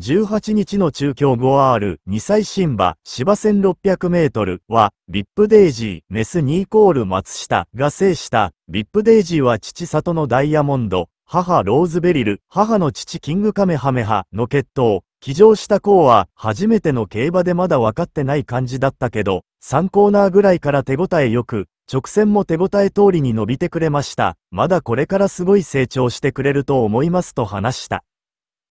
18日の中京 5R2 歳新馬芝1 600メートルは、ビップデイジー、メス2イコール松下が制した、ビップデイジーは父里のダイヤモンド、母ローズベリル、母の父キングカメハメハの血統、騎乗した項は初めての競馬でまだ分かってない感じだったけど、3コーナーぐらいから手応えよく、直線も手応え通りに伸びてくれました。まだこれからすごい成長してくれると思いますと話した。